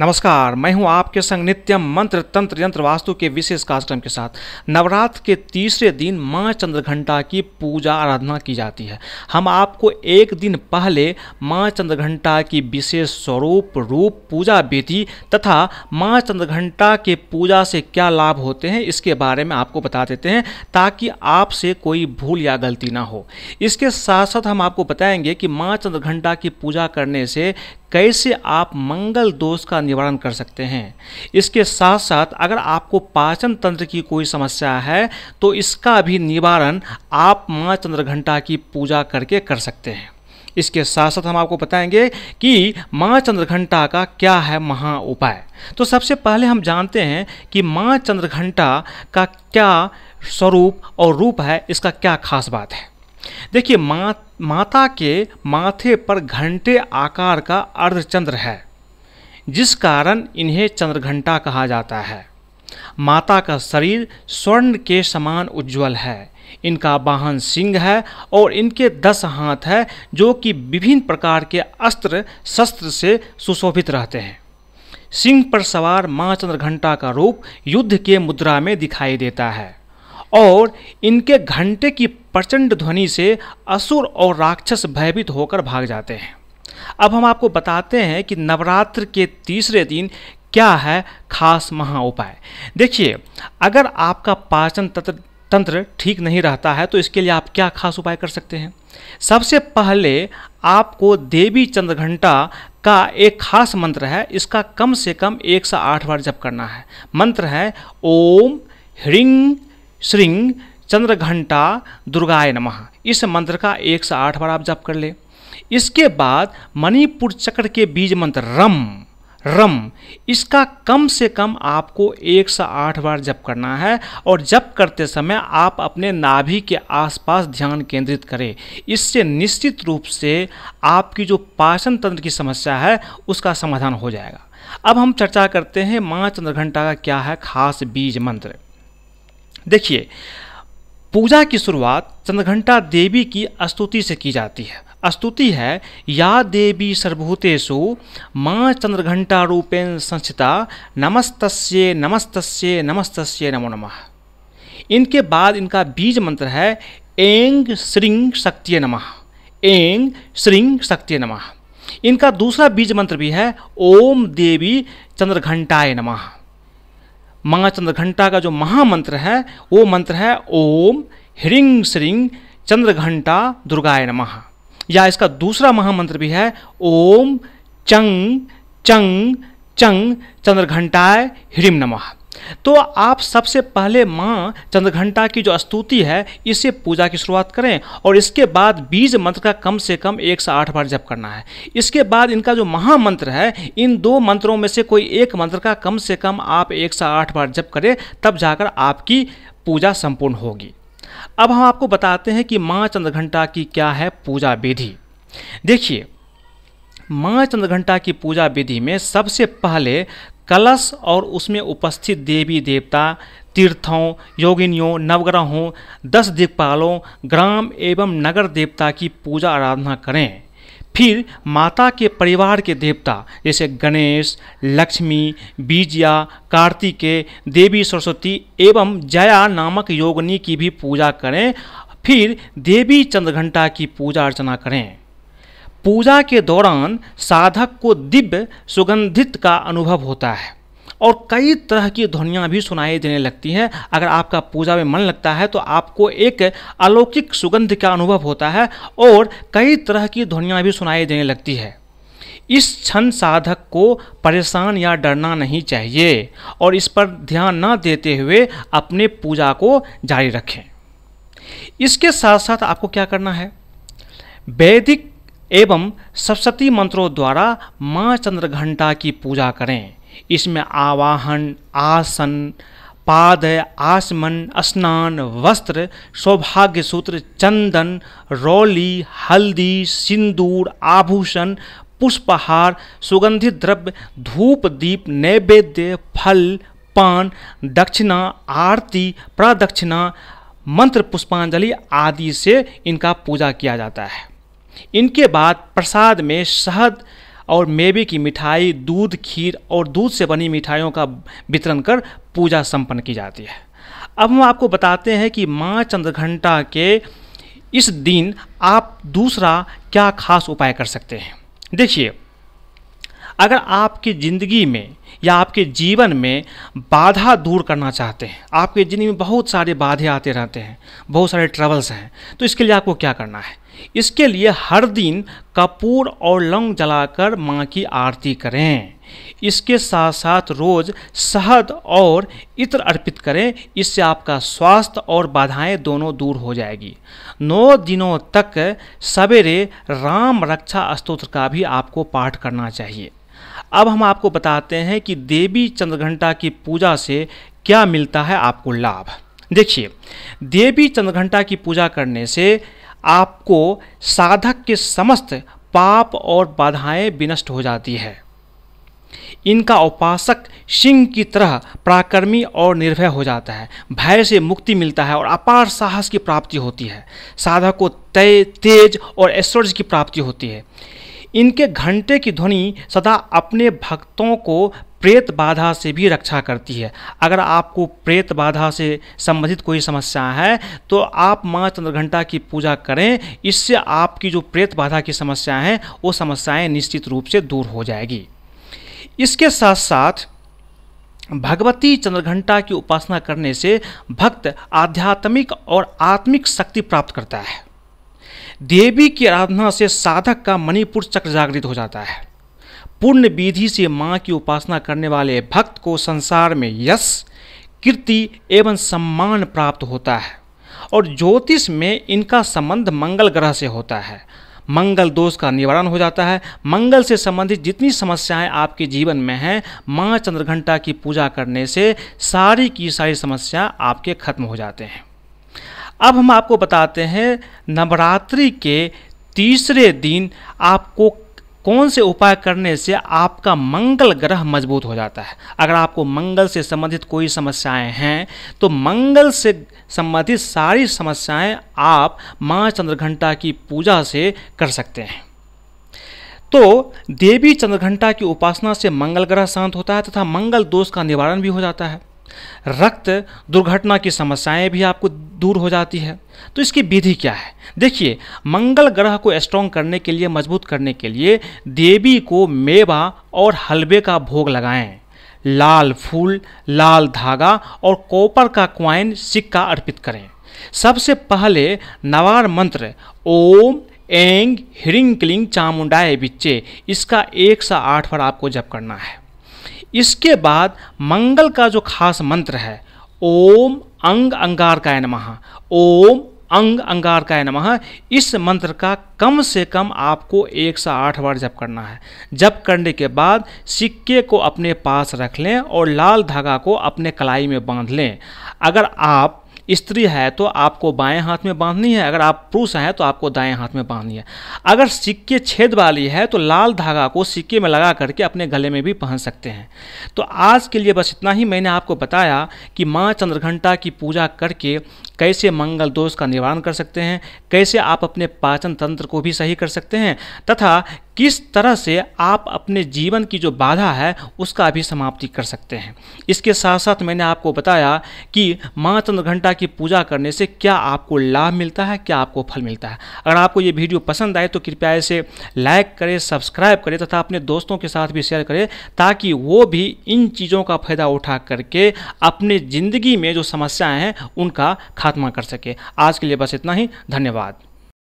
नमस्कार मैं हूं आपके संग नित्यम मंत्र तंत्र यंत्र वास्तु के विशेष कार्यक्रम के साथ नवरात्र के तीसरे दिन माँ चंद्रघंटा की पूजा आराधना की जाती है हम आपको एक दिन पहले माँ चंद्रघंटा की विशेष स्वरूप रूप पूजा विधि तथा माँ चंद्रघंटा के पूजा से क्या लाभ होते हैं इसके बारे में आपको बता देते हैं ताकि आपसे कोई भूल या गलती ना हो इसके साथ साथ हम आपको बताएंगे कि माँ चंद्रघंटा की पूजा करने से कैसे आप मंगल दोष का निवारण कर सकते हैं इसके साथ साथ अगर आपको पाचन तंत्र की कोई समस्या है तो इसका भी निवारण आप माँ चंद्रघंटा की पूजा करके कर सकते हैं इसके साथ साथ हम आपको बताएंगे कि माँ चंद्रघंटा का क्या है महा उपाय तो सबसे पहले हम जानते हैं कि माँ चंद्रघंटा का क्या स्वरूप और रूप है इसका क्या खास बात है देखिए मा माता के माथे पर घंटे आकार का अर्धचंद्र है जिस कारण इन्हें चंद्रघंटा कहा जाता है माता का शरीर स्वर्ण के समान उज्जवल है इनका वाहन सिंह है और इनके दस हाथ है जो कि विभिन्न प्रकार के अस्त्र शस्त्र से सुशोभित रहते हैं सिंह पर सवार माँ चंद्रघंटा का रूप युद्ध के मुद्रा में दिखाई देता है और इनके घंटे की प्रचंड ध्वनि से असुर और राक्षस भयभीत होकर भाग जाते हैं अब हम आपको बताते हैं कि नवरात्र के तीसरे दिन क्या है खास महा उपाय देखिए अगर आपका पाचन तंत्र तंत्र ठीक नहीं रहता है तो इसके लिए आप क्या खास उपाय कर सकते हैं सबसे पहले आपको देवी चंद्रघंटा का एक खास मंत्र है इसका कम से कम एक से आठ बार जप करना है मंत्र है ओम ह्रिंग श्रिंग चंद्र घंटा दुर्गाय नमः इस मंत्र का एक से आठ बार आप जप कर ले इसके बाद मणिपुर चक्र के बीज मंत्र रम रम इसका कम से कम आपको एक से आठ बार जप करना है और जप करते समय आप अपने नाभि के आसपास ध्यान केंद्रित करें इससे निश्चित रूप से आपकी जो पाचन तंत्र की समस्या है उसका समाधान हो जाएगा अब हम चर्चा करते हैं माँ चंद्रघंटा का क्या है खास बीज मंत्र देखिए पूजा की शुरुआत चंद्रघंटा देवी की स्तुति से की जाती है स्तुति है या देवी सर्वभूतेषु माँ चंद्रघंटा रूपेण संस्थिता नमस्तस्ये नमस्तस्ये नमस्तस्ये नमो नमः इनके बाद इनका बीज मंत्र है एंग श्रृंग शक्तिय नमः एंग श्रृंग शक्तिय नमः इनका दूसरा बीज मंत्र भी है ओम देवी चंद्रघंटाए नमः चंद्र घंटा का जो महामंत्र है वो मंत्र है ओम ह्रिंग श्रिंग चंद्र घंटा दुर्गाय नमः या इसका दूसरा महामंत्र भी है ओम चंग चंग चंग चंद्र घंटाय ह्रीम नमः तो आप सबसे पहले माँ चंद्रघंटा की जो स्तुति है इसे पूजा की शुरुआत करें और इसके बाद बीज मंत्र का कम से कम एक से आठ बार जप करना है इसके बाद इनका जो महामंत्र है इन दो मंत्रों में से कोई एक मंत्र का कम से कम आप एक से आठ बार जप करें तब जाकर आपकी पूजा संपूर्ण होगी अब हम आपको बताते हैं कि माँ चंद्रघंटा की क्या है पूजा विधि देखिए माँ चंद्रघंटा की पूजा विधि में सबसे पहले कलश और उसमें उपस्थित देवी देवता तीर्थों योगिनियों नवग्रहों दस दिक्पालों ग्राम एवं नगर देवता की पूजा आराधना करें फिर माता के परिवार के देवता जैसे गणेश लक्ष्मी बीजया कार्तिकेय देवी सरस्वती एवं जया नामक योगनी की भी पूजा करें फिर देवी चंद्रघंटा की पूजा अर्चना करें पूजा के दौरान साधक को दिव्य सुगंधित का अनुभव होता है और कई तरह की ध्वनियाँ भी सुनाई देने लगती हैं अगर आपका पूजा में मन लगता है तो आपको एक अलौकिक सुगंध का अनुभव होता है और कई तरह की ध्वनियाँ भी सुनाई देने लगती है इस क्षण साधक को परेशान या डरना नहीं चाहिए और इस पर ध्यान न देते हुए अपने पूजा को जारी रखें इसके साथ साथ आपको क्या करना है वैदिक एवं सरस्वती मंत्रों द्वारा माँ चंद्रघंटा की पूजा करें इसमें आवाहन आसन पाद आसमन स्नान वस्त्र सौभाग्य सूत्र चंदन रौली हल्दी सिंदूर आभूषण पुष्पहार सुगंधित द्रव्य धूप दीप नैवेद्य फल पान दक्षिणा आरती प्रदक्षिणा मंत्र पुष्पांजलि आदि से इनका पूजा किया जाता है इनके बाद प्रसाद में शहद और मेवे की मिठाई दूध खीर और दूध से बनी मिठाइयों का वितरण कर पूजा संपन्न की जाती है अब हम आपको बताते हैं कि माँ चंद्रघंटा के इस दिन आप दूसरा क्या खास उपाय कर सकते हैं देखिए अगर आपकी ज़िंदगी में या आपके जीवन में बाधा दूर करना चाहते हैं आपके ज़िंदगी में बहुत सारे बाधे आते रहते हैं बहुत सारे ट्रबल्स हैं तो इसके लिए आपको क्या करना है इसके लिए हर दिन कपूर और लौंग जलाकर माँ की आरती करें इसके साथ साथ रोज शहद और इत्र अर्पित करें इससे आपका स्वास्थ्य और बाधाएं दोनों दूर हो जाएगी नौ दिनों तक सवेरे राम रक्षा स्तोत्र का भी आपको पाठ करना चाहिए अब हम आपको बताते हैं कि देवी चंद्रघंटा की पूजा से क्या मिलता है आपको लाभ देखिए देवी चंद्रघंटा की पूजा करने से आपको साधक के समस्त पाप और बाधाएं विनष्ट हो जाती है इनका उपासक सिंह की तरह पराक्रमी और निर्भय हो जाता है भय से मुक्ति मिलता है और अपार साहस की प्राप्ति होती है साधक को तय तेज और ऐश्वर्य की प्राप्ति होती है इनके घंटे की ध्वनि सदा अपने भक्तों को प्रेत बाधा से भी रक्षा करती है अगर आपको प्रेत बाधा से संबंधित कोई समस्या है तो आप माँ चंद्रघंटा की पूजा करें इससे आपकी जो प्रेत बाधा की समस्या है वो समस्याएं निश्चित रूप से दूर हो जाएगी इसके साथ साथ भगवती चंद्रघंटा की उपासना करने से भक्त आध्यात्मिक और आत्मिक शक्ति प्राप्त करता है देवी की आराधना से साधक का मणिपुर चक्र जागृत हो जाता है पूर्ण विधि से माँ की उपासना करने वाले भक्त को संसार में यश कीर्ति एवं सम्मान प्राप्त होता है और ज्योतिष में इनका संबंध मंगल ग्रह से होता है मंगल दोष का निवारण हो जाता है मंगल से संबंधित जितनी समस्याएं आपके जीवन में हैं माँ चंद्रघंटा की पूजा करने से सारी की सारी समस्या आपके खत्म हो जाते हैं अब हम आपको बताते हैं नवरात्रि के तीसरे दिन आपको कौन से उपाय करने से आपका मंगल ग्रह मजबूत हो जाता है अगर आपको मंगल से संबंधित कोई समस्याएं हैं तो मंगल से संबंधित सारी समस्याएं आप माँ चंद्रघंटा की पूजा से कर सकते हैं तो देवी चंद्रघंटा की उपासना से मंगल ग्रह शांत होता है तथा मंगल दोष का निवारण भी हो जाता है रक्त दुर्घटना की समस्याएं भी आपको दूर हो जाती है तो इसकी विधि क्या है देखिए मंगल ग्रह को स्ट्रॉन्ग करने के लिए मजबूत करने के लिए देवी को मेवा और हलवे का भोग लगाएं लाल फूल लाल धागा और कॉपर का क्वाइन सिक्का अर्पित करें सबसे पहले नवार मंत्र ओम एंग हिरिंग क्लिंग चामुंडाए बिच्चे इसका एक सा आठ बार आपको जप करना है इसके बाद मंगल का जो खास मंत्र है ओम अंग अंगार का नमः ओम अंग अंगार का नमः इस मंत्र का कम से कम आपको एक से आठ बार जप करना है जप करने के बाद सिक्के को अपने पास रख लें और लाल धागा को अपने कलाई में बांध लें अगर आप स्त्री है तो आपको बाएं हाथ में बांधनी है अगर आप पुरुष हैं तो आपको दाएं हाथ में बांधनी है अगर सिक्के छेद वाली है तो लाल धागा को सिक्के में लगा करके अपने गले में भी पहन सकते हैं तो आज के लिए बस इतना ही मैंने आपको बताया कि माँ चंद्रघंटा की पूजा करके कैसे मंगल दोष का निवारण कर सकते हैं कैसे आप अपने पाचन तंत्र को भी सही कर सकते हैं तथा किस तरह से आप अपने जीवन की जो बाधा है उसका भी समाप्ति कर सकते हैं इसके साथ साथ मैंने आपको बताया कि माँ चंद्रघंटा की पूजा करने से क्या आपको लाभ मिलता है क्या आपको फल मिलता है अगर आपको ये वीडियो पसंद आए तो कृपया इसे लाइक करें सब्सक्राइब करें तथा अपने दोस्तों के साथ भी शेयर करें ताकि वो भी इन चीज़ों का फायदा उठा करके अपने ज़िंदगी में जो समस्याएँ हैं उनका खात्मा कर सके आज के लिए बस इतना ही धन्यवाद